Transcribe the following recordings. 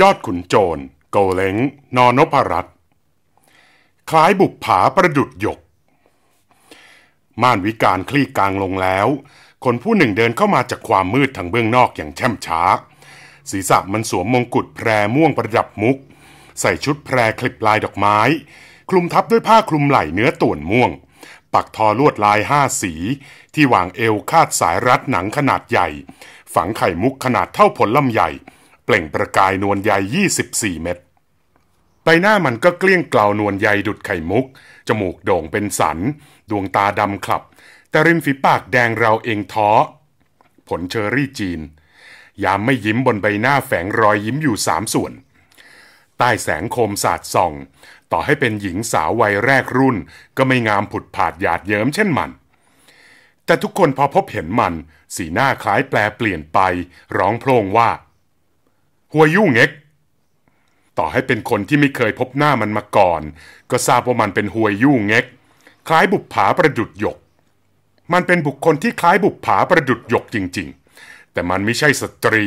ยอดขุนโจร โกเล้งนอนพรัตคล้ายบุกผาประดุดหยกม่านวิการคลี่กลางลงแล้ว คนผู้หนึ่งเดินเข้ามาจากความมืดทางเบื้องนอกอย่างแช่มช้าศีรษะมันสวมมงกุฎแพรม่วงประดับมุก ใส่ชุดแพรคลิปลายดอกไม้ คลุมทับด้วยผ้าคลุมไหล่เนื้อต่วนม่วง ปักทอลวดลายห้าสี ที่วางเอวคาดสายรัดหนังขนาดใหญ่ ฝังไข่มุกขนาดเท่าผลลำใหญ่เปล่งประกายนวลใย24 เม็ดใบหน้ามันก็เกลี้ยงเกลานวลใยดุดไข่มุก จมูกโด่งเป็นสัน ดวงตาดำขลับ แต่ริมฝีปากแดงเราเองท้อ ผลเชอรี่จีน ยามไม่ยิ้มบนใบหน้าแฝงรอยยิ้มอยู่สามส่วน ใต้แสงโคมสาดส่อง ต่อให้เป็นหญิงสาววัยแรกรุ่น ก็ไม่งามผุดผาดหยาดเยิ้มเช่นมัน แต่ทุกคนพอพบเห็นมัน สีหน้าคล้ายแปลเปลี่ยนไปร้องโพลงว่าหัวยุ่งเง็ก ต่อให้เป็นคนที่ไม่เคยพบหน้ามันมาก่อน ก็ทราบว่ามันเป็นหัวยุ่งเง็ก คล้ายบุปผาประดุดหยก มันเป็นบุคคลที่คล้ายบุปผาประดุดหยกจริงๆ แต่มันไม่ใช่สตรี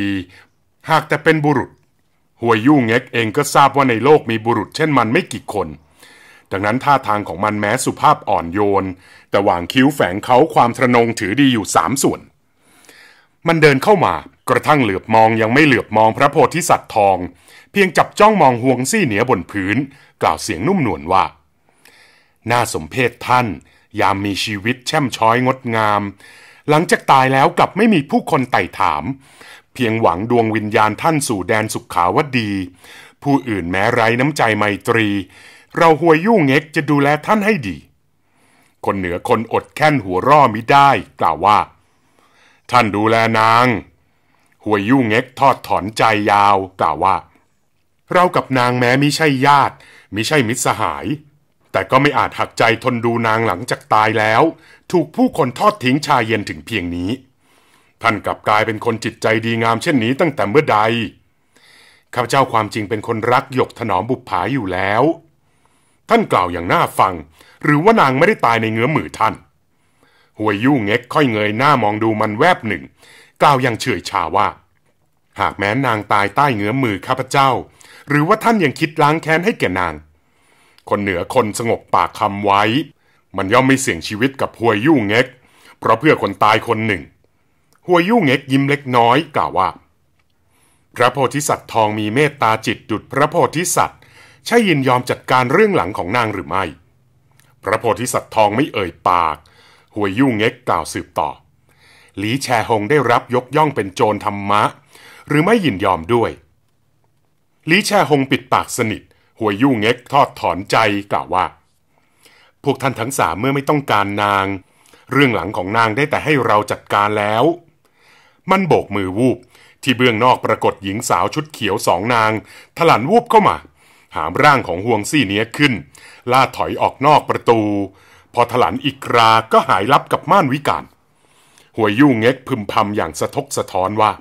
หากแต่เป็นบุรุษหัวยุ่งเง็กเองก็ทราบว่าในโลกมีบุรุษ เช่นมันไม่กี่คน ดังนั้นท่าทางของมันแม้สุภาพอ่อนโยน แต่หว่างคิ้วแฝงเขาความทะนงถือดีอยู่สามส่วนมันเดินเข้ามา กระทั่งเหลือบมองยังไม่เหลือบมองพระโพธิสัตว์ทอง เพียงจับจ้องมองห่วงซี่เหนียบนพื้น กล่าวเสียงนุ่มนวลว่าน่าสมเพชท่าน ยามมีชีวิตแช่มช้อยงดงาม หลังจากตายแล้วกลับไม่มีผู้คนไต่ถาม เพียงหวังดวงวิญญาณท่านสู่แดนสุขขาวดี ผู้อื่นแม้ไร้น้ำใจไมตรี เราหัวยุ่งเง็กจะดูแลท่านให้ดี คนเหนือคนอดแค้นหัวร่อมิได้กล่าวว่าท่านดูแลนาง หัวยู่เง็กทอดถอนใจยาว กล่าวว่า เรากับนางแม้มิใช่ญาติมิใช่มิตรสหาย แต่ก็ไม่อาจหักใจทนดูนางหลังจากตายแล้ว ถูกผู้คนทอดทิ้งชายเย็นถึงเพียงนี้ ท่านกลับกลายเป็นคนจิตใจดีงามเช่นนี้ตั้งแต่เมื่อใดข้าพเจ้าความจริงเป็นคนรักหยกถนอมบุปผาอยู่แล้ว ท่านกล่าวอย่างน่าฟังหรือว่านางไม่ได้ตายในเงื้อมือท่านหวยยู่เง็กค่อยเงยหน้ามองดูมันแวบหนึ่งกล่าวยังเฉื่อยชาว่า หากแม้นางตายใต้เงื้อมมือข้าพเจ้า หรือว่าท่านยังคิดล้างแค้นให้แก่นางคนเหนือคนสงบปากคำไว้ มันย่อมไม่เสี่ยงชีวิตกับหวยยู่เง็ก เพราะเพื่อคนตายคนหนึ่งหวยยู่เง็กยิ้มเล็กน้อยกล่าวว่า พระโพธิสัตว์ทองมีเมตตาจิตดุดพระโพธิสัตว์ ใช่ยินยอมจัดการเรื่องหลังของนางหรือไม่ พระโพธิสัตว์ทองไม่เอ่ยปากหวยยู่เง็กกล่าวสืบต่อหลีแชฮงได้รับยกย่องเป็นโจรธรรมะ หรือไม่ยินยอมด้วยหลีแชฮงปิดปากสนิทหวยยู่เง็กทอดถอนใจกล่าวว่า พวกท่านทั้งสามเมื่อไม่ต้องการนาง เรื่องหลังของนางได้แต่ให้เราจัดการแล้ว มันโบกมือวูบ ที่เบื้องนอกปรากฏหญิงสาวชุดเขียวสองนาง ทลันวูบเข้ามา หามร่างของห่วงซี่เนี้ยขึ้นล่าถอยออกนอกประตูพอถลันอีกราก็หายลับกับม่านวิการหวยยู่เง็กพึมพำอย่างสะทกสะท้อนว่า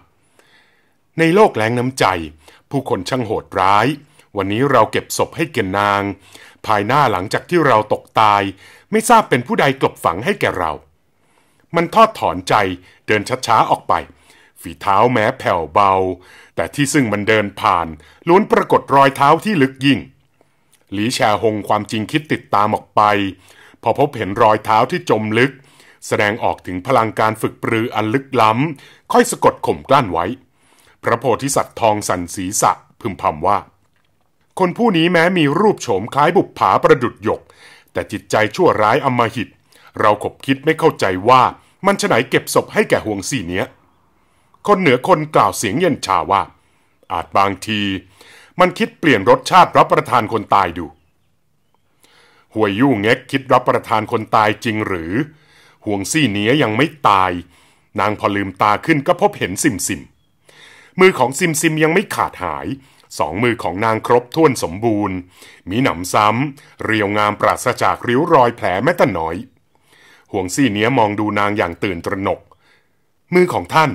ในโลกแรงน้ำใจ ผู้คนช่างโหดร้าย วันนี้เราเก็บศพให้เก่นนาง ภายหน้าหลังจากที่เราตกตาย ไม่ทราบเป็นผู้ใดกลบฝังให้แก่เรา มันทอดถอนใจเดินช้าๆออกไป ฝีเท้าแม้แผ่วเบา แต่ที่ซึ่งมันเดินผ่านล้วนปรากฏรอยเท้าที่ลึกยิ่ง หลีแชหงความจริงคิดติดตามออกไปพอพบเห็นรอยเท้าที่จมลึก แสดงออกถึงพลังการฝึกปรืออันลึกล้ำค่อยสะกดข่มกลั้นไว้ พระโพธิสัตว์ทองสันศีสะพึมพำว่า คนผู้นี้แม้มีรูปโฉมคล้ายบุปผาประดุดหยก แต่จิตใจชั่วร้ายอมหิต เราขบคิดไม่เข้าใจว่ามันฉไหนเก็บศพให้แก่ห่วงสี่เนี้ย คนเหนือคนกล่าวเสียงเย็นชาว่า อาจบางที มันคิดเปลี่ยนรสชาติรับประทานคนตายดูหวยยู่เง็กคิดรับประทานคนตายจริงหรือ ห่วงซี่เนียยังไม่ตาย นางพอลืมตาขึ้นก็พบเห็นซิมซิม มือของซิมซิมยังไม่ขาดหายสองมือของนางครบถ้วนสมบูรณ์มีหนำซ้ำเรียวงามปราศจากริ้วรอยแผลแม้แต่น้อยห่วงซี่เนียมองดูนางอย่างตื่นตระหนก มือของท่าน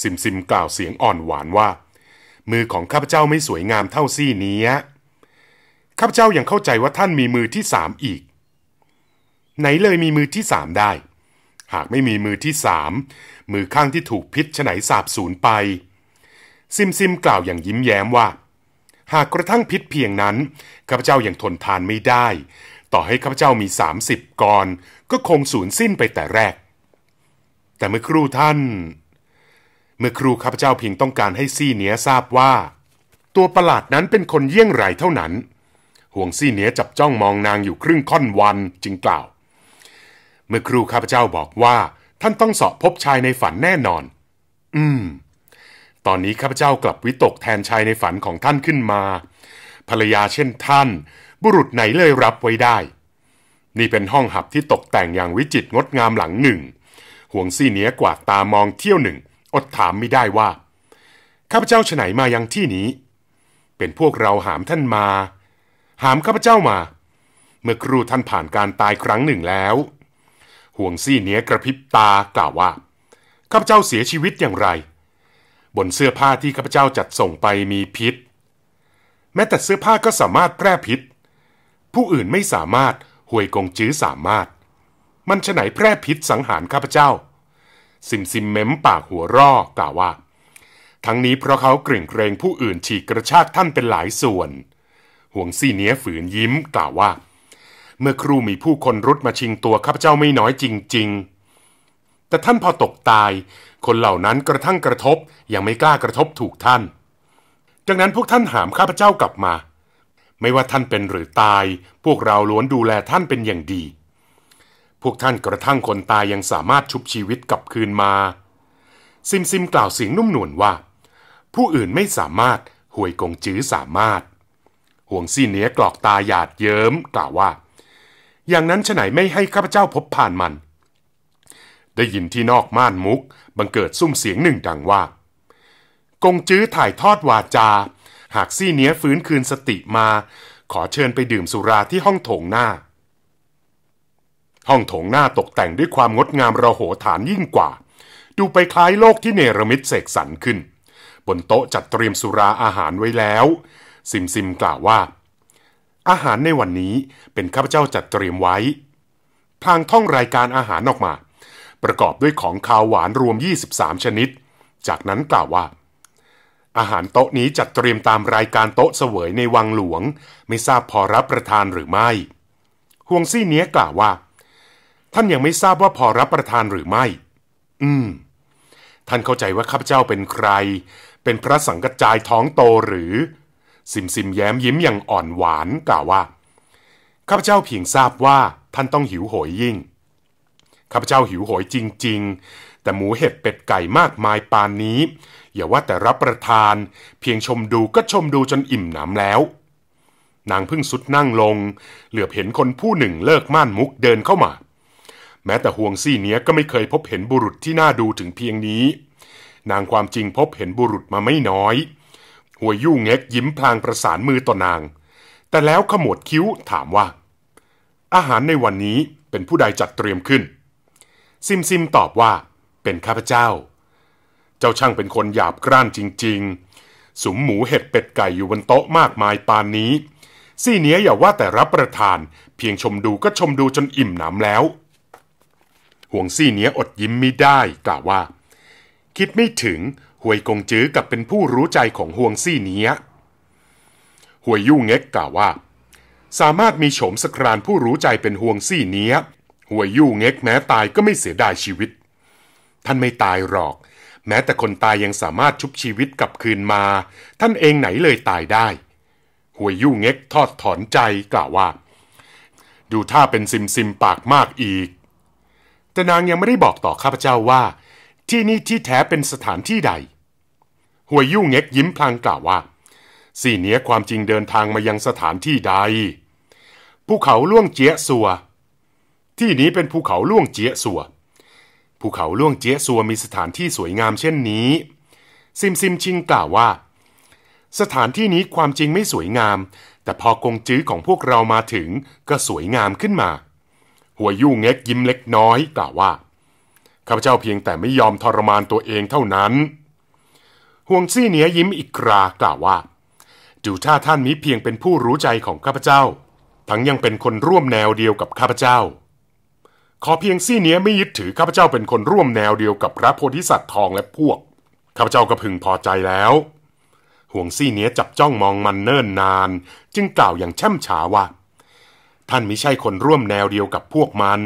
ซิมซิมกล่าวเสียงอ่อนหวานว่า มือของข้าพเจ้าไม่สวยงามเท่าซี่เนี้ยข้าพเจ้ายังเข้าใจว่าท่านมีมือที่สามอีก ไหนเลยมีมือที่สามได้ หากไม่มีมือที่สามมือข้างที่ถูกพิษฉไหนสาบสูญไป ซิมซิมกล่าวอย่างยิ้มแย้มว่า หากกระทั่งพิษเพียงนั้น ข้าพเจ้ายังทนทานไม่ได้ ต่อให้ข้าพเจ้ามีสามสิบกรก็คงสูญสิ้นไปแต่แรก แต่เมื่อครู่ท่าน เมื่อครูข้าพเจ้าเพียงต้องการให้ซี่เนี้ยทราบว่า ตัวประหลาดนั้นเป็นคนเยี่ยงไรเท่านั้นห่วงซี่เหนียจับจ้องมองนางอยู่ครึ่งค่อนวันจึงกล่าว เมื่อครูข้าพเจ้าบอกว่าท่านต้องสอบพบชายในฝันแน่นอน อืมตอนนี้ข้าพเจ้ากลับวิตกแทนชายในฝันของท่านขึ้นมา ภรรยาเช่นท่าน บุรุษไหนเลยรับไว้ได้ นี่เป็นห้องหับที่ตกแต่งอย่างวิจิตรงดงามหลังหนึ่งห่วงซี่เนียกวาดตามองเที่ยวหนึ่ง อดถามไม่ได้ว่า ข้าพเจ้าฉไหนมายังที่นี้ เป็นพวกเราหามท่านมาถามข้าพเจ้ามา เมื่อครูท่านผ่านการตายครั้งหนึ่งแล้วห่วงซี่เนี้ยกระพริบตากล่าวว่า ข้าพเจ้าเสียชีวิตอย่างไร บนเสื้อผ้าที่ข้าพเจ้าจัดส่งไปมีพิษ แม้แต่เสื้อผ้าก็สามารถแพร่พิษ ผู้อื่นไม่สามารถห่วยกงจื้อสามารถ มันฉไหนแพร่พิษสังหารข้าพเจ้าซิมซิมเม้มปากหัวร่อกล่าวว่า ทั้งนี้เพราะเขาเกรงเกรงผู้อื่นฉีกกระชากท่านเป็นหลายส่วนห่วงซี่เนี้ยฝืนยิ้มกล่าวว่า เมื่อครู่มีผู้คนรุดมาชิงตัวข้าพเจ้าไม่น้อยจริง ๆ แต่ท่านพอตกตาย คนเหล่านั้นกระทั่งกระทบยังไม่กล้ากระทบถูกท่านดังนั้นพวกท่านหามข้าพเจ้ากลับมา ไม่ว่าท่านเป็นหรือตาย พวกเราล้วนดูแลท่านเป็นอย่างดี พวกท่านกระทั่งคนตายยังสามารถชุบชีวิตกลับคืนมา ซิมซิมกล่าวเสียงนุ่มนวลว่า ผู้อื่นไม่สามารถห่วยกงจื้อสามารถห่วงซี่เนียกรอกตาหยาดเยิ้มกล่าวว่า อย่างนั้นฉไหนไม่ให้ข้าพเจ้าพบผ่านมัน ได้ยินที่นอกม่านมุก บังเกิดซุ่มเสียงหนึ่งดังว่า กงจื้อถ่ายทอดวาจา หากซี่เนียฟื้นคืนสติมา ขอเชิญไปดื่มสุราที่ห้องโถงหน้า ห้องโถงหน้าตกแต่งด้วยความงดงามระโหฐานยิ่งกว่า ดูไปคล้ายโลกที่เนรมิตเสกสรรขึ้น บนโต๊ะจัดเตรียมสุราอาหารไว้แล้วซิมซิมกล่าวว่า อาหารในวันนี้เป็นข้าพเจ้าจัดเตรียมไว้พลางท่องรายการอาหารออกมา ประกอบด้วยของคาวหวานรวม 23 ชนิด จากนั้นกล่าวว่า อาหารโต๊ะนี้จัดเตรียมตามรายการโต๊ะเสวยในวังหลวง ไม่ทราบพอรับประทานหรือไม่ห่วงซี่เนี้ยกล่าวว่า ท่านยังไม่ทราบว่าพอรับประทานหรือไม่ อืมท่านเข้าใจว่าข้าพเจ้าเป็นใคร เป็นพระสังกัจจายท้องโตหรือซิมซิมแย้มยิ้มอย่างอ่อนหวานกล่าวว่า ข้าพเจ้าเพียงทราบว่าท่านต้องหิวโหยยิ่งข้าพเจ้าหิวโหยจริง ๆ แต่หมูเห็ดเป็ดไก่มากมายปานนี้ อย่าว่าแต่รับประทาน เพียงชมดูก็ชมดูจนอิ่มหนำแล้ว นางพึ่งสุดนั่งลง เหลือบเห็นคนผู้หนึ่งเลิกม่านมุกเดินเข้ามา แม้แต่ห่วงซี่เนี้ยก็ไม่เคยพบเห็นบุรุษที่น่าดูถึงเพียงนี้ นางความจริงพบเห็นบุรุษมาไม่น้อยัวยู่เง็กยิ้มพลางประสานมือต่อนาง แต่แล้วขมวดคิ้วถามว่า อาหารในวันนี้เป็นผู้ใดจัดเตรียมขึ้น ซิมซิมตอบว่า เป็นข้าพเจ้า เจ้าช่างเป็นคนหยาบกร้านจริงๆ สุมหมูเห็ดเป็ดไก่อยู่บนโต๊ะมากมายปานนี้ ซี่เนี้ยอย่าว่าแต่รับประทาน เพียงชมดูก็ชมดูจนอิ่มหนำแล้ว ห่วงซี่เนี้ยอดยิ้มไม่ได้กล่าวว่า คิดไม่ถึงหวยกง จื้อกับเป็นผู้รู้ใจของห่วงซี่เนี้ยหวยยู่เง็กกล่าวว่า สามารถมีโฉมสครานผู้รู้ใจเป็นห่วงซี่เนี้ยหวยยู่เง็กแม้ตายก็ไม่เสียดายชีวิต ท่านไม่ตายหรอก แม้แต่คนตายยังสามารถชุบ ชีวิตกลับคืนมา ท่านเองไหนเลยตายได้หวยยู่เง็กทอดถอนใจกล่าวว่า ดูท่าเป็นซิมซิมปากมากอีกแต่นางยังไม่ได้บอกต่อข้าพเจ้าว่า ที่นี่ที่แท้เป็นสถานที่ใดหวยยู่เง็กยิ้มพลางกล่าวว่าสี่เนี้ยความจริงเดินทางมายังสถานที่ใดภูเขาล่วงเจี๊ยสัว ที่นี้เป็นภูเขาล่วงเจี๊ยสัวภูเขาล่วงเจี๊ยสัวมีสถานที่สวยงามเช่นนี้ ซิมซิมชิงกล่าวว่า สถานที่นี้ความจริงไม่สวยงาม แต่พอกงจื้อของพวกเรามาถึงก็สวยงามขึ้นมา หัวยู่เง็กยิ้มเล็กน้อยกล่าวว่าข้าพเจ้าเพียงแต่ไม่ยอมทรมานตัวเองเท่านั้นห่วงซี่เหนียยิ้มอีกครากล่าวว่าดูท่าท่านนี้เพียงเป็นผู้รู้ใจของข้าพเจ้า ทั้งยังเป็นคนร่วมแนวเดียวกับข้าพเจ้า ขอเพียงซี่เหนียไม่ยึดถือข้าพเจ้าเป็นคนร่วมแนวเดียวกับพระโพธิสัตว์ทองและพวก ข้าพเจ้าก็พึงพอใจแล้ว ห่วงซี่เนียจับจ้องมองมันเนิ่นนาน จึงกล่าวอย่างช่ำฉาว่า ท่านไม่ใช่คนร่วมแนวเดียวกับพวกมัน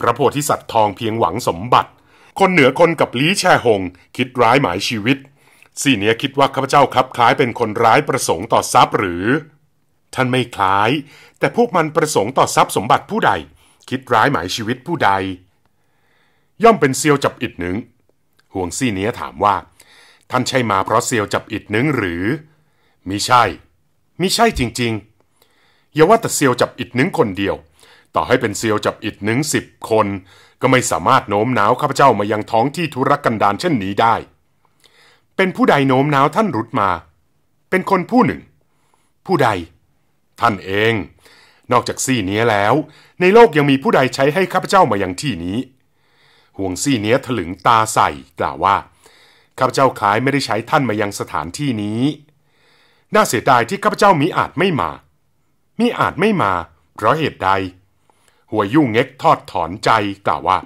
พระโพธิสัตว์ทองเพียงหวังสมบัติคนเหนือคนกับลี้แชหง คิดร้ายหมายชีวิตสี่เนี้ยคิดว่าข้าพเจ้าครับคล้ายเป็นคนร้ายประสงค์ต่อทรัพย์หรือ ท่านไม่คล้าย แต่พวกมันประสงค์ต่อทรัพย์สมบัติผู้ใด คิดร้ายหมายชีวิตผู้ใด ย่อมเป็นเซียวจับอิดหนึ่งห่วงซี่เนี้ยถามว่า ท่านใช่มาเพราะเซียวจับอิดหนึ่งหรือมิใช่มิใช่จริงๆอย่าว่าแต่เซียวจับอิดหนึ่งคนเดียวต่อให้เป็นเซียวจับอิดหนึ่งสิบคน ก็ไม่สามารถโน้มน้าวข้าพเจ้ามายังท้องที่ธุรกันดารเช่นนี้ได้ เป็นผู้ใดโน้มน้าวท่านรุดมา เป็นคนผู้หนึ่ง ผู้ใด ท่านเอง นอกจากซี่นี้แล้ว ในโลกยังมีผู้ใดใช้ให้ ข้าพเจ้ามายังที่นี้ ห่วงซี่เนี้ยถลึงตาใส่ กล่าวว่า ข้าพเจ้าคล้ายไม่ได้ใช้ท่านมายังสถานที่นี้ น่าเสียดายที่ข้าพเจ้ามิอาจไม่มา มิอาจไม่มาเพราะเหตุใดหัวยุ่งเง็กทอดถอนใจกล่าวว่า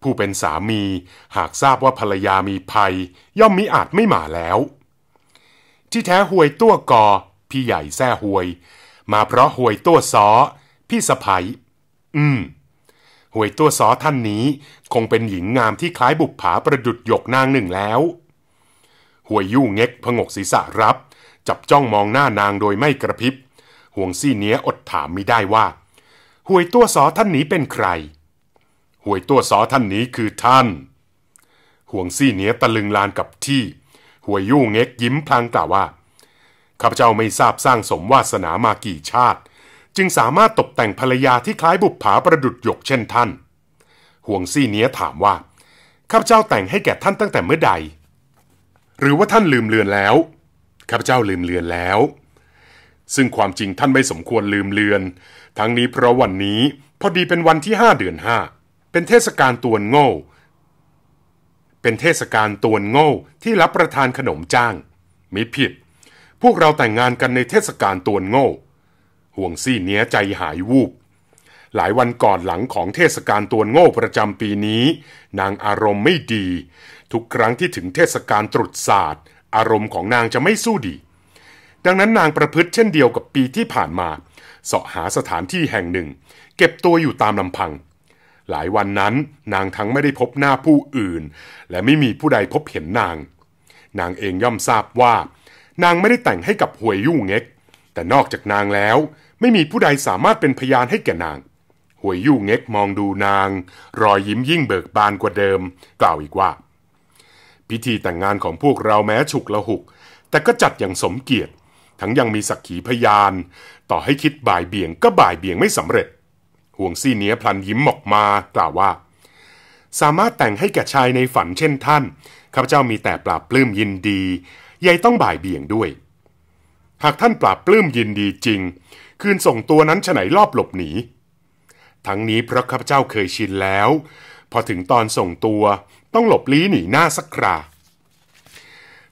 ผู้เป็นสามีหากทราบว่าภรรยามีภัยย่อมมิอาจไม่หมาแล้ว ที่แท้หวยตัวกอพี่ใหญ่แท้หวย มาเพราะหวยตัวซอพี่สะพ้ยอืมหวยตัวซอท่านนี้คงเป็นหญิงงามที่คล้ายบุปผาประดุดหยกนางหนึ่งแล้วหวยยู่เง็กพงกศีรษะรับ จับจ้องมองหน้านางโดยไม่กระพริบห่วงซี่เนี้ยอดถามไม่ได้ว่าหวยตัวสอท่านนี้เป็นใคร หวยตัวสอท่านนี้คือท่าน ห่วงซี่เนียตะลึงลานกับที่ หวยยู่เง็กยิ้มพลางกล่าวว่า ข้าพเจ้าไม่ทราบสร้างสมวาสนามากี่ชาติ จึงสามารถตกแต่งภรรยาที่คล้ายบุปผาประดุดหยกเช่นท่าน ห่วงซี่เนียถามว่า ข้าพเจ้าแต่งให้แก่ท่านตั้งแต่เมื่อใด หรือว่าท่านลืมเลือนแล้ว ข้าพเจ้าลืมเลือนแล้วซึ่งความจริงท่านไม่สมควรลืมเลือน ทั้งนี้เพราะวันนี้พอดีเป็นวันที่ห้าเดือนห้าเป็นเทศกาลตวนโง่ เป็นเทศกาลตวนโง่ที่รับประทานขนมจ้างมิผิด พวกเราแต่งงานกันในเทศกาลตวนโง่ห่วงซี่เนี้ยใจหายวูบหลายวันก่อนหลังของเทศกาลตวนโง่ประจำปีนี้ นางอารมณ์ไม่ดี ทุกครั้งที่ถึงเทศกาลตรุษศาสตร์อารมณ์ของนางจะไม่สู้ดีดังนั้นนางประพฤติเช่นเดียวกับปีที่ผ่านมา เสาะหาสถานที่แห่งหนึ่งเก็บตัวอยู่ตามลำพัง หลายวันนั้นนางทั้งไม่ได้พบหน้าผู้อื่น และไม่มีผู้ใดพบเห็นนาง นางเองย่อมทราบว่า นางไม่ได้แต่งให้กับหวยยู่เง็ก แต่นอกจากนางแล้ว ไม่มีผู้ใดสามารถเป็นพยานให้แก่นาง หวยยู่เง็กมองดูนาง รอยยิ้มยิ่งเบิกบานกว่าเดิม กล่าวอีกว่า พิธีแต่งงานของพวกเราแม้ฉุกละหุก แต่ก็จัดอย่างสมเกียรติทั้งยังมีสักขีพยาน ต่อให้คิดบ่ายเบี่ยงก็บ่ายเบี่ยงไม่สำเร็จ ห่วงซี่เนี้ยพลันยิ้มมอกมา กล่าวว่า สามารถแต่งให้แก่ชายในฝันเช่นท่านข้าพเจ้ามีแต่ปราบปลื้มยินดีใยต้องบ่ายเบี่ยงด้วย หากท่านปราบปลื้มยินดีจริงคืนส่งตัวนั้นฉไหนรอบหลบหนีทั้งนี้เพราะข้าพเจ้าเคยชินแล้ว พอถึงตอนส่งตัวต้องหลบลี้หนีหน้าสักครา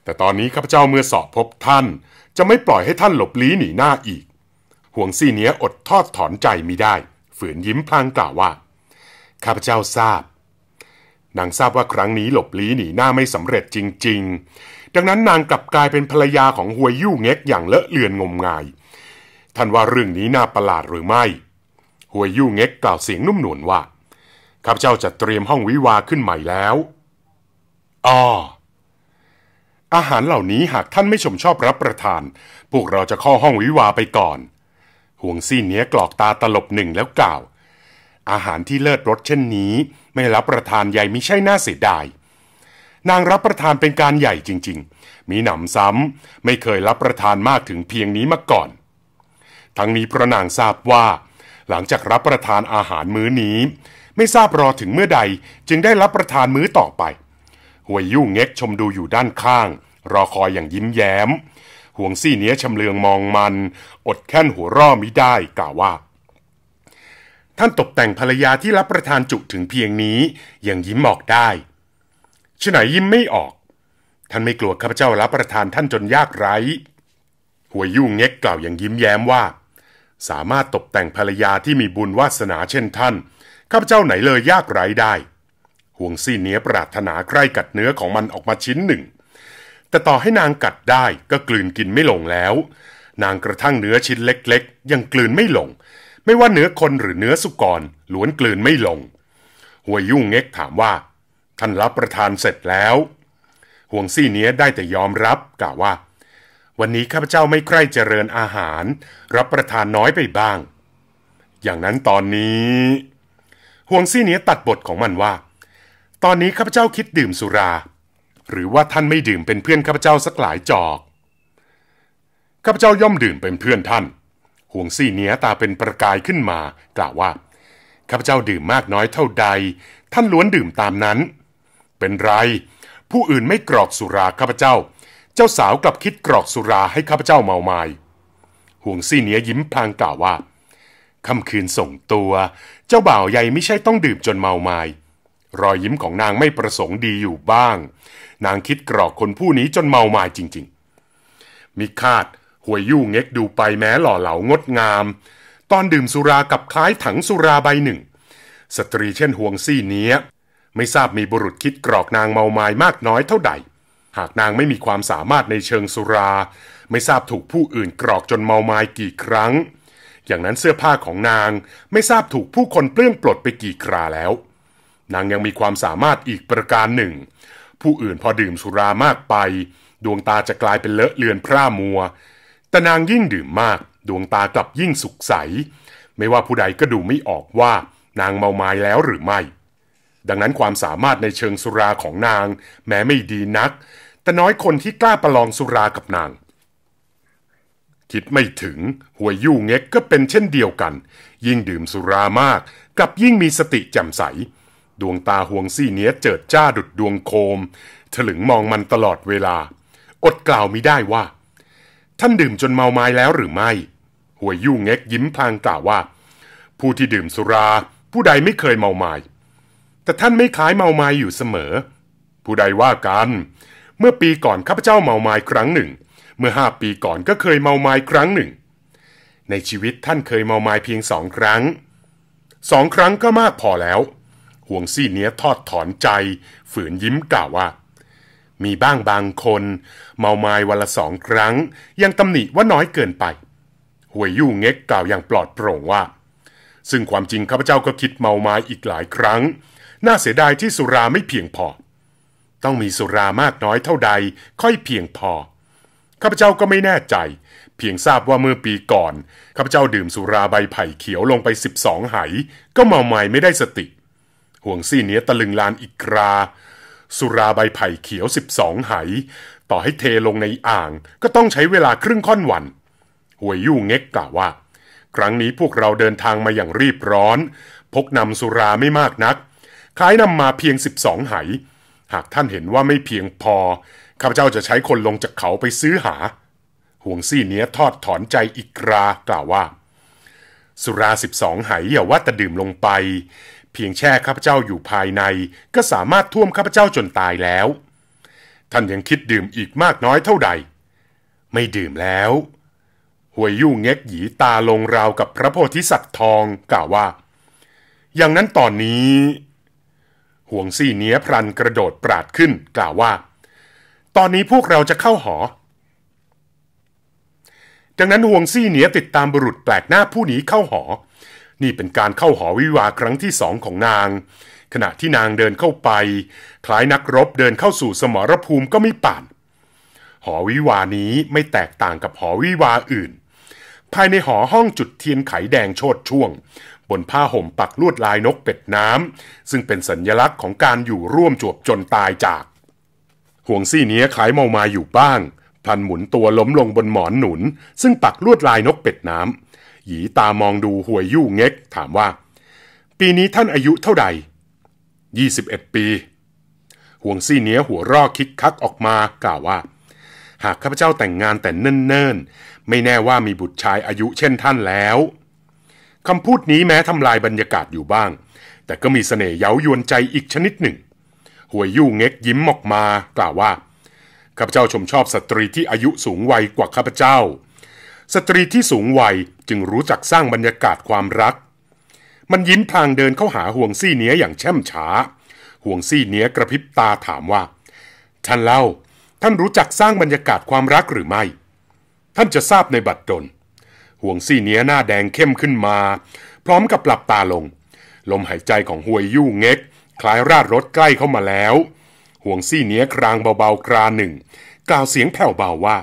แต่ตอนนี้ข้าพเจ้าเมื่อสอบพบท่านจะไม่ปล่อยให้ท่านหลบลี้หนีหน้าอีกห่วงซี่เนี้ยอดทอดถอนใจไม่ได้ ฝืนยิ้มพลางกล่าวว่า ข้าพเจ้าทราบ นางทราบว่าครั้งนี้หลบลี้หนีหน้าไม่สำเร็จจริง ๆ ดังนั้นนางกลับกลายเป็นภรรยาของหวยยู่เง็กอย่างเลอะเลือนงมงาย ท่านว่าเรื่องนี้ น่าประหลาดหรือไม่หวยยู่เง็กกล่าวเสียงนุ่มนวลว่า ข้าพเจ้าจะเตรียมห้องวิวาขึ้นใหม่แล้วอ๋ออาหารเหล่านี้หากท่านไม่ชมชอบรับประทาน พวกเราจะข้อห้องวิวาไปก่อน ห่วงซี่เนี้ยกรอกตาตลบหนึ่งแล้วกล่าว อาหารที่เลิศรสเช่นนี้ไม่รับประทานใหญ่มิใช่น่าเสียดาย นางรับประทานเป็นการใหญ่จริงๆ มีหนำซ้ำไม่เคยรับประทานมากถึงเพียงนี้มาก่อน ทั้งนี้พระนางทราบว่า หลังจากรับประทานอาหารมื้อนี้ ไม่ทราบรอถึงเมื่อใดจึงได้รับประทานมื้อต่อไปหวยยู่เง็กชมดูอยู่ด้านข้าง รอคอยอย่างยิ้มแย้มห่วงซี่เนี้ยชำเลืองมองมัน อดแค้นหัวร่อมิได้กล่าวว่า ท่านตกแต่งภรรยาที่รับประทานจุถึงเพียงนี้ยังยิ้มออกได้ชไหนยิ้มไม่ออก ท่านไม่กลัวข้าพเจ้ารับประทานท่านจนยากไร้หัวยู่เง็กกล่าวอย่างยิ้มแย้มว่า สามารถตกแต่งภรรยาที่มีบุญวาสนาเช่นท่านข้าพเจ้าไหนเลยยากไร้ได้ห่วงซี่เนี้ยปรารถนาใกล้กัดเนื้อของมันออกมาชิ้นหนึ่ง แต่ต่อให้นางกัดได้ก็กลืนกินไม่ลงแล้ว นางกระทั่งเนื้อชิ้นเล็กๆ ยังกลืนไม่ลง ไม่ว่าเนื้อคนหรือเนื้อสุกรล้วนกลืนไม่ลง หัวยุ่งเง็กถามว่าท่านรับประทานเสร็จแล้ว ห่วงซี่เนี้ยได้แต่ยอมรับ กล่าวว่า วันนี้ข้าพเจ้าไม่ใกล้เจริญอาหารรับประทานน้อยไปบ้าง อย่างนั้นตอนนี้ ห่วงซี่เนี้ยตัดบทของมันว่าตอนนี้ข้าพเจ้าคิดดื่มสุรา หรือว่าท่านไม่ดื่มเป็นเพื่อนข้าพเจ้าสักหลายจอกข้าพเจ้าย่อมดื่มเป็นเพื่อนท่านห่วงซี่เนี้ยตาเป็นประกายขึ้นมา กล่าวว่าข้าพเจ้าดื่มมากน้อยเท่าใด ท่านล้วนดื่มตามนั้น เป็นไร ผู้อื่นไม่กรอกสุราข้าพเจ้า เจ้าสาวกลับคิดกรอกสุราให้ข้าพเจ้าเมาไมาห่วงซี่เนี้ยยิ้มพลางกล่าวว่าค่ำคืนส่งตัว เจ้าบ่าวใหญ่ไม่ใช่ต้องดื่มจนเมาไมารอยยิ้มของนางไม่ประสงค์ดีอยู่บ้าง นางคิดกรอกคนผู้นี้จนเมามาจริงๆมิคาดหวยยู่เง็กดูไปแม้หล่อเหลางดงาม ตอนดื่มสุรากับคล้ายถังสุราใบหนึ่ง สตรีเช่นห่วงซี่เนี้ย ไม่ทราบมีบุรุษคิดกรอกนางเมามายมากน้อยเท่าใด หากนางไม่มีความสามารถในเชิงสุรา ไม่ทราบถูกผู้อื่นกรอกจนเมามายกี่ครั้ง อย่างนั้นเสื้อผ้าของนางไม่ทราบถูกผู้คนเปลื้องปลดไปกี่คราแล้วนางยังมีความสามารถอีกประการหนึ่ง ผู้อื่นพอดื่มสุรามากไป ดวงตาจะกลายเป็นเลอะเลือนพร่ามัว แต่นางยิ่งดื่มมาก ดวงตากลับยิ่งสุขใส ไม่ว่าผู้ใดก็ดูไม่ออกว่านางเมาไม้แล้วหรือไม่ ดังนั้นความสามารถในเชิงสุราของนางแม้ไม่ดีนัก แต่น้อยคนที่กล้าประลองสุรากับนาง คิดไม่ถึงหวยยู่เง็กก็เป็นเช่นเดียวกัน ยิ่งดื่มสุรามากกับยิ่งมีสติแจ่มใสดวงตาห่วงซี่เนี้ยเจิดจ้าดุดดวงโคมถลึงมองมันตลอดเวลา อดกล่าวมิได้ว่า ท่านดื่มจนเมาไม้แล้วหรือไม่หวยยู่เง็กยิ้มพลางกล่าวว่า ผู้ที่ดื่มสุรา ผู้ใดไม่เคยเมาไม้แต่ท่านไม่คล้ายเมาไม้อยู่เสมอ ผู้ใดว่ากัน เมื่อปีก่อนข้าพเจ้าเมาไม้ครั้งหนึ่ง เมื่อห้าปีก่อนก็เคยเมาไม้ครั้งหนึ่ง ในชีวิตท่านเคยเมาไม้เพียงสองครั้ง สองครั้งก็มากพอแล้วห่วงซี่เนี้ยทอดถอนใจ ฝืนยิ้มกล่าวว่า มีบ้างบางคนเมาไมายวันละสองครั้ง ยังตำหนิว่าน้อยเกินไป หวยยู่เง็กกล่าวอย่างปลอดโปร่งว่า ซึ่งความจริงข้าพเจ้าก็คิดเมาไมายอีกหลายครั้ง น่าเสียดายที่สุราไม่เพียงพอ ต้องมีสุรามากน้อยเท่าใดค่อยเพียงพอ ข้าพเจ้าก็ไม่แน่ใจ เพียงทราบว่าเมื่อปีก่อนข้าพเจ้าดื่มสุราใบไผ่เขียวลงไปสสิบองไห ก็เมาไม่ได้สติห่วงซี่เนี้ยตะลึงลานอีกรา สุราใบไผ่เขียวสสิบองไห ต่อให้เทลงในอ่าง ก็ต้องใช้เวลาครึ่งค่อนวันหวยยู่เง็กกล่าวว่า ครั้งนี้พวกเราเดินทางมาอย่างรีบร้อน พกนำสุราไม่มากนักคล้ายนำมาเพียงสสิบองไห หากท่านเห็นว่าไม่เพียงพอข้าพเจ้าจะใช้คนลงจากเขาไปซื้อหาห่วงซี่เนี้ยทอดถอนใจอีกรากล่าวว่า สุราสสิบองไหอย่าว่าแต่ดื่มลงไปพียงแช่ข้าพเจ้าอยู่ภายในก็สามารถท่วมข้าพเจ้าจนตายแล้วท่านยังคิดดื่มอีกมากน้อยเท่าใด ไม่ดื่มแล้วหวยยู่เง็กหยีตาลงราวกับพระโพธิสัตว์ทองกล่าวว่า อย่างนั้นตอนนี้ห่วงซี่เนี้ยพรันกระโดดปราดขึ้น กล่าวว่า ตอนนี้พวกเราจะเข้าหอดังนั้นห่วงซี่เนียติดตามบุรุษแปลกหน้าผู้หนีเข้าหอนี่เป็นการเข้าหอวิวาครั้งที่สองของนาง ขณะที่นางเดินเข้าไป คล้ายนักรบเดินเข้าสู่สมรภูมิก็ไม่ป่าน หอวิวานี้ไม่แตกต่างกับหอวิวาอื่น ภายในหอห้องจุดเทียนไขแดงโชดช่วง บนผ้าห่มปักลวดลายนกเป็ดน้ำซึ่งเป็นสัญญลักษณ์ของการอยู่ร่วมจวบจนตายจาก ห่วงซี่เนี้ยคล้ายเมามาอยู่บ้างพลันหมุนตัวล้มลงบนหมอนหนุน ซึ่งปักลวดลายนกเป็ดน้ำหยีตามองดูหวยยู่เง็ก ถามว่า ปีนี้ท่านอายุเท่าไหร่21 ปี ห่วงซี่เนี้ยหัวรอคิกคักออกมากล่าวว่า หากข้าพเจ้าแต่งงานแต่เนิ่น ๆ ไม่แน่ว่ามีบุตรชายอายุเช่นท่านแล้ว คำพูดนี้แม้ทำลายบรรยากาศอยู่บ้าง แต่ก็มีเสน่ห์เย้ายวนใจอีกชนิดหนึ่งหวยยู่เง็กยิ้มออกมากล่าวว่าข้าพเจ้าชมชอบสตรีที่อายุสูงวัยกว่าข้าพเจ้าสตรีที่สูงวัยจึงรู้จักสร้างบรรยากาศความรัก มันยิ้มพลางเดินเข้าหาห่วงซี่เนี้ยอย่างแช่มช้าห่วงซี่เนี้ยกระพริบตาถามว่า ท่านเล่าท่านรู้จักสร้างบรรยากาศความรักหรือไม่ ท่านจะทราบในบัดดลห่วงซี่เนี้ยหน้าแดงเข้มขึ้นมา พร้อมกับหลับตาลงลมหายใจของหวยยู่เง็กคล้ายราดรถใกล้เข้ามาแล้วห่วงซี่เนี้ยครางเบาๆกราหนึ่ง กล่าวเสียงแผ่วเบาว่า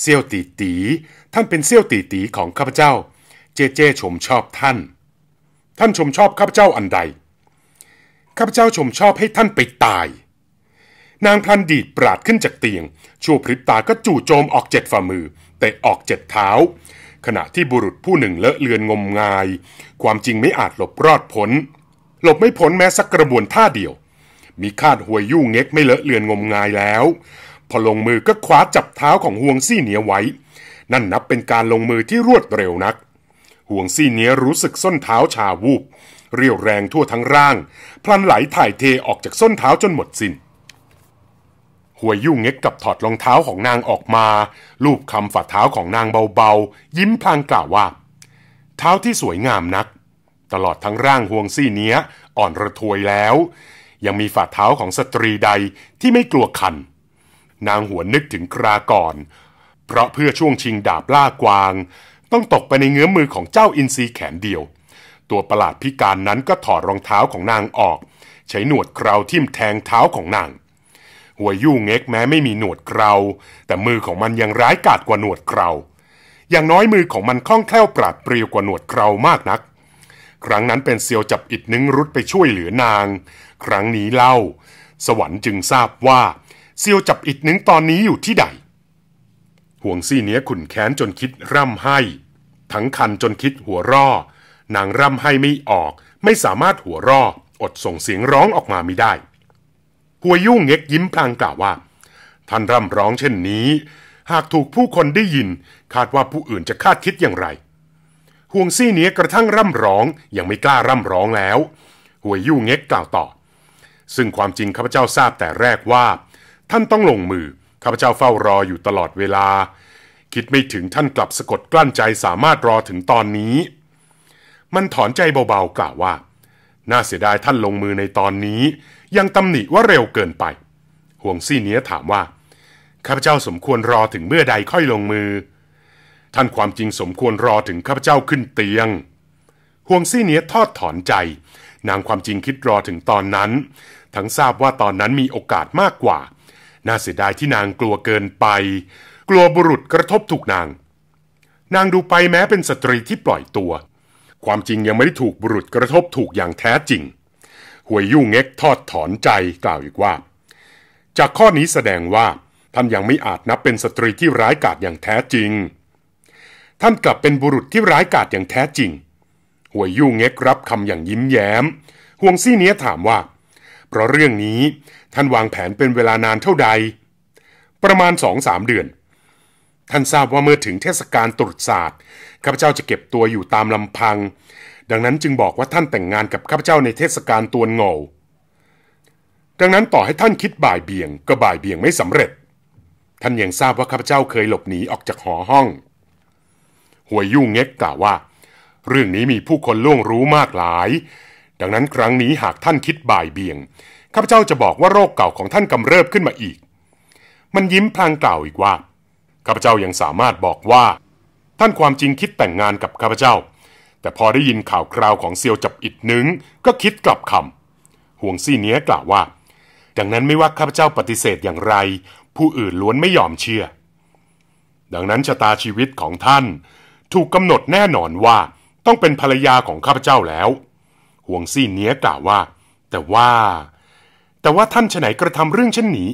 เซี่ยวตีตีท่านเป็นเซี่ยวตีตีของข้าพเจ้า เจเจชมชอบท่าน ท่านชมชอบข้าพเจ้าอันใด ข้าพเจ้าชมชอบให้ท่านไปตาย นางพลันดีดปราดขึ้นจากเตียง ชั่วพริบตาก็จู่โจมออกเจ็ดฝ่ามือแต่ออกเจ็ดเท้า ขณะที่บุรุษผู้หนึ่งเลอะเลือนงมงาย ความจริงไม่อาจหลบรอดพ้น หลบไม่พ้นแม้สักกระบวนท่าเดียว มีคาดหวยยู่เง็กไม่เลอะเลือนงมงายแล้วพอลงมือก็คว้าจับเท้าของห่วงซี่เหนียไว้ นั่นนับเป็นการลงมือที่รวดเร็วนักห่วงซี่เหนียรู้สึกส้นเท้าชาวูบ เรียวแรงทั่วทั้งร่าง พลันไหลถ่ายเทออกจากส้นเท้าจนหมดสิน้น หัวยุ่งเง็กกับถอดรองเท้าของนางออกมา ลูบคำฝ่าเท้าของนางเบาๆ ยิ้มพลางกล่าวว่า เท้าที่สวยงามนัก ตลอดทั้งร่างห่วงซี่เนี้ยอ่อนระทวยแล้ว ยังมีฝ่าเท้าของสตรีใดที่ไม่กลัวคันนางหัวนึกถึงกราก่อน เพราะเพื่อช่วงชิงดาบล่ากวาง ต้องตกไปในเงื้อมือของเจ้าอินทรีแขนเดียว ตัวประหลาดพิการนั้นก็ถอดรองเท้าของนางออก ใช้หนวดเคราทิ่มแทงเท้าของนาง หัวยู่เง็กแม้ไม่มีหนวดเคราแต่มือของมันยังร้ายกาจกว่าหนวดเครา อย่างน้อยมือของมันคล่องแคล่วปราดเปรียวกว่าหนวดเครามากนัก ครั้งนั้นเป็นเซียวจับอิดนึงรุดไปช่วยเหลือนาง ครั้งนี้เล่า สวรรค์จึงทราบว่าเซียวจับอิดหนึ่งตอนนี้อยู่ที่ใด ห่วงซี่เนี้ยขุนแค้นจนคิดร่ำไห้ ทั้งคันจนคิดหัวรอนางร่ำไห้ไม่ออก ไม่สามารถหัวรออดส่งเสียงร้องออกมาไม่ได้ หัวยุ่งเง็กยิ้มพลางกล่าวว่า ท่านร่ำร้องเช่นนี้ หากถูกผู้คนได้ยิน คาดว่าผู้อื่นจะคาดคิดอย่างไร ห่วงซี่เนี้ยกระทั่งร่ำร้อง ยังไม่กล้าร่ำร้องแล้ว หัวยุ่งเง็กกล่าวต่อ ซึ่งความจริงข้าพเจ้าทราบแต่แรกว่าท่านต้องลงมือ ข้าพเจ้าเฝ้ารออยู่ตลอดเวลา คิดไม่ถึงท่านกลับสะกดกลั้นใจสามารถรอถึงตอนนี้ มันถอนใจเบา ๆกล่าวว่า น่าเสียดายท่านลงมือในตอนนี้ ยังตำหนิว่าเร็วเกินไป ห่วงซี่เนี้ยถามว่าข้าพเจ้าสมควรรอถึงเมื่อใดค่อยลงมือ ท่านความจริงสมควรรอถึงข้าพเจ้าขึ้นเตียง ห่วงซี่เนี้ยทอดถอนใจ นางความจริงคิดรอถึงตอนนั้น ทั้งทราบว่าตอนนั้นมีโอกาสมากกว่าน่าเสียดายที่นางกลัวเกินไป กลัวบุรุษกระทบถูกนาง นางดูไปแม้เป็นสตรีที่ปล่อยตัว ความจริงยังไม่ได้ถูกบุรุษกระทบถูกอย่างแท้จริงหวยยู่เง็กทอดถอนใจ กล่าวอีกว่า จากข้อนี้แสดงว่าท่านยังไม่อาจนับเป็นสตรีที่ร้ายกาจอย่างแท้จริงท่านกลับเป็นบุรุษที่ร้ายกาจอย่างแท้จริงหวยยู่เง็กรับคำอย่างยิ้มแย้มห่วงซี่เนี้ยถามว่าเพราะเรื่องนี้ท่านวางแผนเป็นเวลานานเท่าใด ประมาณสองสามเดือน ท่านทราบว่าเมื่อถึงเทศกาลตรุษศาสตร์ข้าพเจ้าจะเก็บตัวอยู่ตามลำพัง ดังนั้นจึงบอกว่าท่านแต่งงานกับข้าพเจ้าในเทศกาลตวนเงาดังนั้นต่อให้ท่านคิดบ่ายเบี่ยง ก็บ่ายเบี่ยงไม่สำเร็จ ท่านยังทราบว่าข้าพเจ้าเคยหลบหนีออกจากหอห้องหวยยุ่งเง็กกล่าวว่า เรื่องนี้มีผู้คนล่วงรู้มากหลายดังนั้นครั้งนี้หากท่านคิดบ่ายเบียงข้าพเจ้าจะบอกว่าโรคเก่าของท่านกำเริบขึ้นมาอีก มันยิ้มพลางกล่าวอีกว่าข้าพเจ้ายังสามารถบอกว่า ท่านความจริงคิดแต่งงานกับข้าพเจ้า แต่พอได้ยินข่าวคราวของเซียวจับอิดนึ่งก็คิดกลับคำห่วงซี่เนี้ยกล่าวว่าดังนั้นไม่ว่าข้าพเจ้าปฏิเสธอย่างไร ผู้อื่นล้วนไม่ยอมเชื่อ ดังนั้นชะตาชีวิตของท่านถูกกำหนดแน่นอนว่าต้องเป็นภรรยาของข้าพเจ้าแล้วห่วงซี่เนี้ยกล่าวว่า แต่ว่า แต่ว่าท่านฉไหนกระทำเรื่องเช่นนี้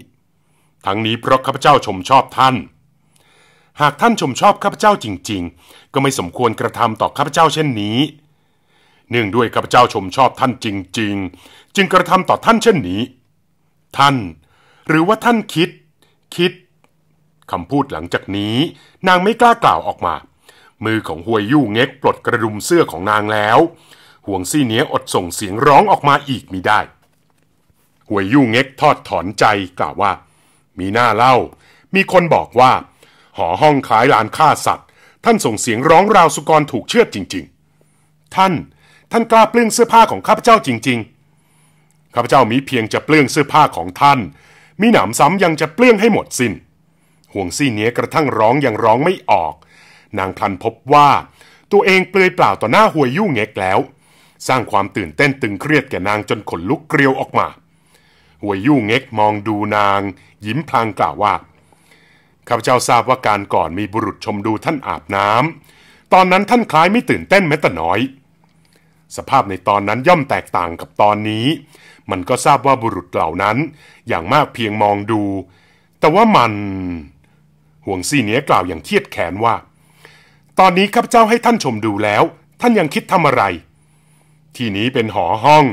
ทั้งนี้เพราะข้าพเจ้าชมชอบท่าน หากท่านชมชอบข้าพเจ้าจริง ๆ ก็ไม่สมควรกระทำต่อข้าพเจ้าเช่นนี้ เนื่องด้วยข้าพเจ้าชมชอบท่านจริง ๆ จึงกระทำต่อท่านเช่นนี้ ท่าน หรือว่าท่านคิด คิดคำพูดหลังจากนี้ นางไม่กล้ากล่าวออกมา มือของหวยยู่เง็กปลดกระดุมเสื้อของนางแล้วห่วงซี่เนี้ยอดส่งเสียงร้องออกมาอีกมิได้หวยยู่เง็กทอดถอนใจกล่าวว่า มีหน้าเล่า มีคนบอกว่า หอห้องขายลานฆ่าสัตว์ ท่านส่งเสียงร้องราวสุกรถูกเชือดจริงๆ ท่านท่านกล้าเปลื้องเสื้อผ้าของข้าพเจ้าจริงๆ ข้าพเจ้ามีเพียงจะเปลื้องเสื้อผ้าของท่าน มีหนามซ้ำยังจะเปลื้องให้หมดสิน้นห่วงซี่เนี้ยกระทั่งร้องอยังร้องไม่ออก นางพันพบว่าตัวเองเปลือยเปล่าต่อหน้าหวยยู่เง็กแล้วสร้างความตื่นเต้นตึงเครียดแก่นางจนขนลุกเกลียวออกมาหวยยู่เง็กมองดูนาง ยิ้มพลางกล่าวว่า ข้าพเจ้าทราบว่าการก่อนมีบุรุษชมดูท่านอาบน้ำ ตอนนั้นท่านคล้ายไม่ตื่นเต้นแม้แต่น้อย สภาพในตอนนั้นย่อมแตกต่างกับตอนนี้ มันก็ทราบว่าบุรุษเหล่านั้น อย่างมากเพียงมองดู แต่ว่ามันห่วงซี่เนี้ยกล่าวอย่างเครียดแขนว่า ตอนนี้ข้าพเจ้าให้ท่านชมดูแล้ว ท่านยังคิดทำอะไรที่นี้เป็นหอห้อง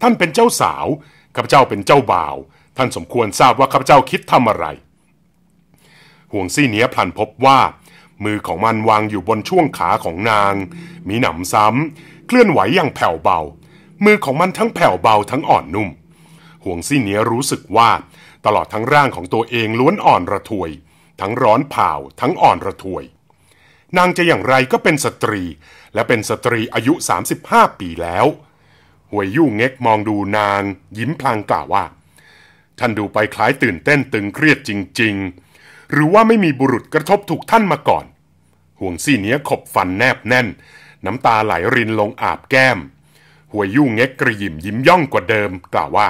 ท่านเป็นเจ้าสาวข้าพเจ้าเป็นเจ้าบ่าว ท่านสมควรทราบว่าข้าพเจ้าคิดทำอะไรห่วงซี่เนี้ยพลันพบว่า มือของมันวางอยู่บนช่วงขาของนาง มีหนำซ้ำเคลื่อนไหวอย่างแผ่วเบา มือของมันทั้งแผ่วเบาทั้งอ่อนนุ่มห่วงซี่เนี้ยรู้สึกว่าตลอดทั้งร่างของตัวเองล้วนอ่อนระทวย ทั้งร้อนเผาทั้งอ่อนระทวย นางจะอย่างไรก็เป็นสตรีและเป็นสตรีอายุ 35 ปีแล้วหวยยู่เง็กมองดูนาง ยิ้มพลางกล่าวว่า ท่านดูไปคล้ายตื่นเต้นตึงเครียดจริงๆ หรือว่าไม่มีบุรุษกระทบถูกท่านมาก่อน ห่วงซี่เนี้ยขบฟันแนบแน่น น้ำตาไหลรินลงอาบแก้มหวยยู่เง็กกระยิมยิ้มย่องกว่าเดิมกล่าวว่า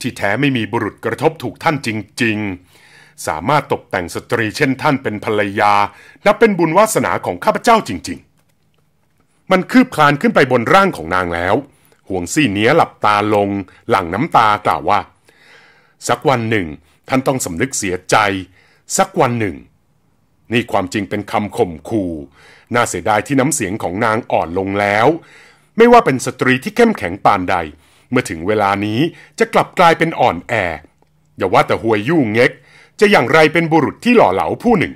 ที่แท้ไม่มีบุรุษกระทบถูกท่านจริงๆ สามารถตกแต่งสตรีเช่นท่านเป็นภรรยานับเป็นบุญวาสนาของข้าพเจ้าจริงๆมันคืบคลานขึ้นไปบนร่างของนางแล้ว ห่วงซี่เนี้ยหลับตาลง หลั่งน้ำตากล่าวว่า สักวันหนึ่ง ท่านต้องสำนึกเสียใจ สักวันหนึ่ง นี่ความจริงเป็นคำข่มขู่ น่าเสียดายที่น้ำเสียงของนางอ่อนลงแล้ว ไม่ว่าเป็นสตรีที่เข้มแข็งปานใด เมื่อถึงเวลานี้จะกลับกลายเป็นอ่อนแอ อย่าว่าแต่หวยยู่งเง็ก จะอย่างไรเป็นบุรุษที่หล่อเหลาผู้หนึ่ง